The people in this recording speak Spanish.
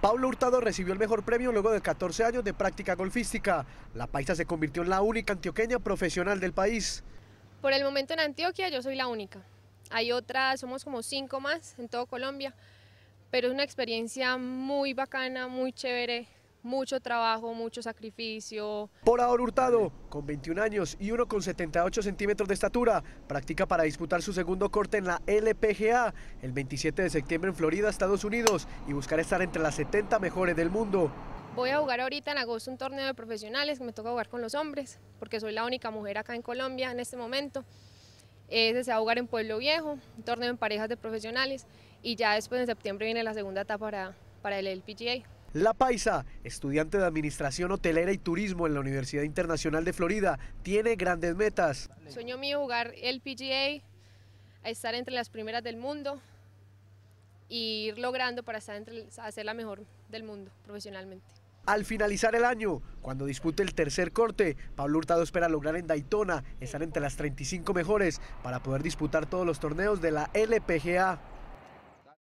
Pablo Hurtado recibió el mejor premio luego de 14 años de práctica golfística. La paisa se convirtió en la única antioqueña profesional del país. Por el momento en Antioquia yo soy la única. Hay otras, somos como cinco más en todo Colombia, pero es una experiencia muy bacana, muy chévere, mucho trabajo, mucho sacrificio. Por ahora Hurtado, con 21 años y 1,78 centímetros de estatura, practica para disputar su segundo corte en la LPGA el 27 de septiembre en Florida, Estados Unidos, y buscar estar entre las 70 mejores del mundo. Voy a jugar ahorita en agosto un torneo de profesionales me toca jugar con los hombres, porque soy la única mujer acá en Colombia en este momento. Ese se va jugar en Pueblo Viejo, un torneo en parejas de profesionales, y ya después en septiembre viene la segunda etapa para, para el LPGA. La Paisa, estudiante de Administración Hotelera y Turismo en la Universidad Internacional de Florida, tiene grandes metas. Sueño mío jugar el PGA, estar entre las primeras del mundo y ir logrando para estar hacer la mejor del mundo profesionalmente. Al finalizar el año, cuando dispute el tercer corte, Pablo Hurtado espera lograr en Daytona estar entre las 35 mejores para poder disputar todos los torneos de la LPGA.